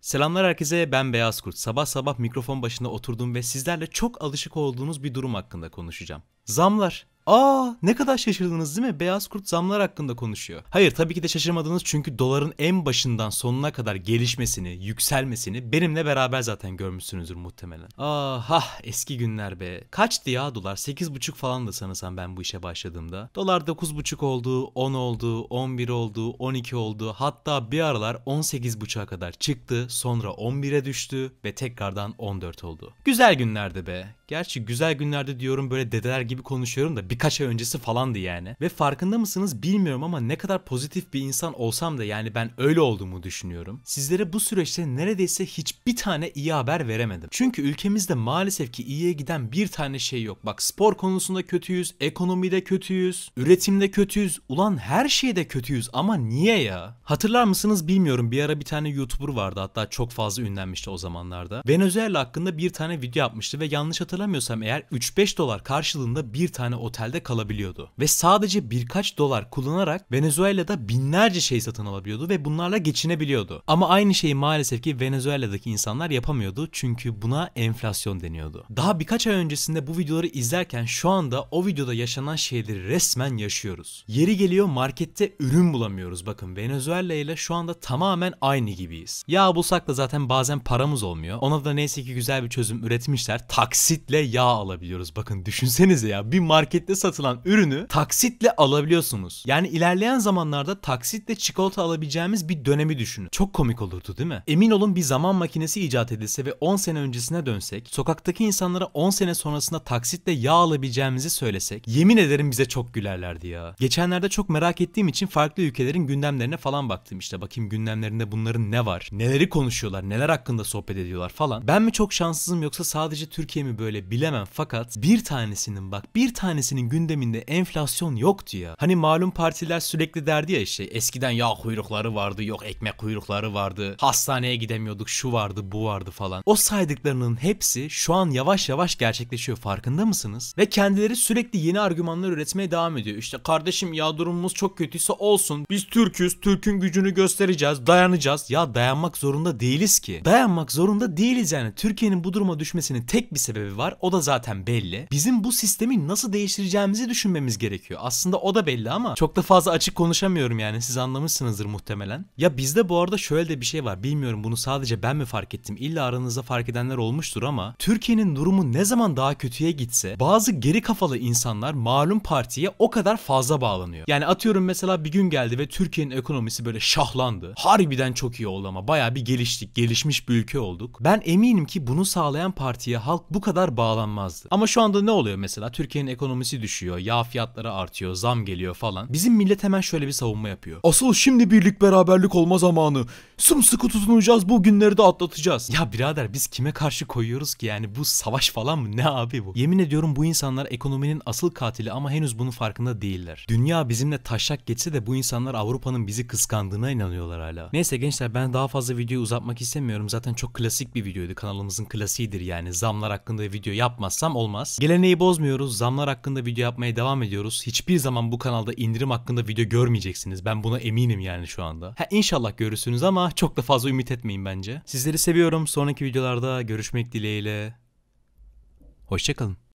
Selamlar herkese ben Beyaz Kurt. Sabah sabah mikrofon başında oturdum ve sizlerle çok alışık olduğunuz bir durum hakkında konuşacağım. Zamlar. Aa ne kadar şaşırdınız değil mi? Beyaz kurt zamlar hakkında konuşuyor. Hayır tabii ki de şaşırmadınız çünkü doların en başından sonuna kadar gelişmesini, yükselmesini benimle beraber zaten görmüşsünüzdür muhtemelen. Ah hah eski günler be. Kaçtı ya dolar? 8,5 falan da sanırsam ben bu işe başladığımda. Dolar 9,5 oldu, 10 oldu, 11 oldu, 12 oldu. Hatta bir aralar 18,5'a kadar çıktı. Sonra 11'e düştü ve tekrardan 14 oldu. Güzel günlerdi be. Gerçi güzel günlerde diyorum böyle dedeler gibi konuşuyorum da bir birkaç ay öncesi falandı yani. Ve farkında mısınız bilmiyorum ama ne kadar pozitif bir insan olsam da yani ben öyle olduğumu düşünüyorum. Sizlere bu süreçte neredeyse hiçbir tane iyi haber veremedim. Çünkü ülkemizde maalesef ki iyiye giden bir tane şey yok. Bak spor konusunda kötüyüz, ekonomide kötüyüz, üretimde kötüyüz. Ulan her şeyde kötüyüz ama niye ya? Hatırlar mısınız bilmiyorum bir ara bir tane YouTuber vardı hatta çok fazla ünlenmişti o zamanlarda. Venezuela hakkında bir tane video yapmıştı ve yanlış hatırlamıyorsam eğer 3-5 dolar karşılığında bir tane otel halde kalabiliyordu. Ve sadece birkaç dolar kullanarak Venezuela'da binlerce şey satın alabiliyordu ve bunlarla geçinebiliyordu. Ama aynı şeyi maalesef ki Venezuela'daki insanlar yapamıyordu çünkü buna enflasyon deniyordu. Daha birkaç ay öncesinde bu videoları izlerken şu anda o videoda yaşanan şeyleri resmen yaşıyoruz. Yeri geliyor markette ürün bulamıyoruz. Bakın Venezuela ile şu anda tamamen aynı gibiyiz. Ya bulsak da zaten bazen paramız olmuyor. Ona da neyse ki güzel bir çözüm üretmişler. Taksitle yağ alabiliyoruz. Bakın düşünsenize ya bir markette taksitle satılan ürünü taksitle alabiliyorsunuz. Yani ilerleyen zamanlarda taksitle çikolata alabileceğimiz bir dönemi düşünün. Çok komik olurdu değil mi? Emin olun bir zaman makinesi icat edilse ve 10 sene öncesine dönsek, sokaktaki insanlara 10 sene sonrasında taksitle yağ alabileceğimizi söylesek, yemin ederim bize çok gülerlerdi ya. Geçenlerde çok merak ettiğim için farklı ülkelerin gündemlerine falan baktım işte. Bakayım gündemlerinde bunların ne var? Neleri konuşuyorlar? Neler hakkında sohbet ediyorlar falan. Ben mi çok şanssızım yoksa sadece Türkiye mi böyle bilemem fakat bir tanesinin bak bir tanesinin partinin gündeminde enflasyon yoktu ya. Hani malum partiler sürekli derdi ya işte eskiden yağ kuyrukları vardı, yok ekmek kuyrukları vardı, hastaneye gidemiyorduk, şu vardı, bu vardı falan. O saydıklarının hepsi şu an yavaş yavaş gerçekleşiyor farkında mısınız? Ve kendileri sürekli yeni argümanlar üretmeye devam ediyor. İşte kardeşim ya durumumuz çok kötüyse olsun. Biz Türk'üz, Türk'ün gücünü göstereceğiz, dayanacağız. Ya dayanmak zorunda değiliz ki. Dayanmak zorunda değiliz yani. Türkiye'nin bu duruma düşmesinin tek bir sebebi var. O da zaten belli. Bizim bu sistemi nasıl değiştireceğiz yapabileceğimizi düşünmemiz gerekiyor. Aslında o da belli ama çok da fazla açık konuşamıyorum yani siz anlamışsınızdır muhtemelen. Ya bizde bu arada şöyle de bir şey var bilmiyorum bunu sadece ben mi fark ettim illa aranızda fark edenler olmuştur ama Türkiye'nin durumu ne zaman daha kötüye gitse bazı geri kafalı insanlar malum partiye o kadar fazla bağlanıyor. Yani atıyorum mesela bir gün geldi ve Türkiye'nin ekonomisi böyle şahlandı. Harbiden çok iyi oldu ama baya bir geliştik gelişmiş bir ülke olduk. Ben eminim ki bunu sağlayan partiye halk bu kadar bağlanmazdı. Ama şu anda ne oluyor mesela Türkiye'nin ekonomisi düşüyor, yağ fiyatları artıyor, zam geliyor falan. Bizim millet hemen şöyle bir savunma yapıyor. Asıl şimdi birlik beraberlik olma zamanı. Sımsıkı tutunacağız bu günleri de atlatacağız. Ya birader biz kime karşı koyuyoruz ki yani bu savaş falan mı ne abi bu? Yemin ediyorum bu insanlar ekonominin asıl katili ama henüz bunun farkında değiller. Dünya bizimle taşak geçse de bu insanlar Avrupa'nın bizi kıskandığına inanıyorlar hala. Neyse gençler ben daha fazla videoyu uzatmak istemiyorum. Zaten çok klasik bir videoydu. Kanalımızın klasiğidir yani. Zamlar hakkında video yapmazsam olmaz. Geleneği bozmuyoruz. Zamlar hakkında video video yapmaya devam ediyoruz. Hiçbir zaman bu kanalda indirim hakkında video görmeyeceksiniz. Ben buna eminim yani şu anda. Ha inşallah görürsünüz ama çok da fazla ümit etmeyin bence. Sizleri seviyorum. Sonraki videolarda görüşmek dileğiyle. Hoşçakalın.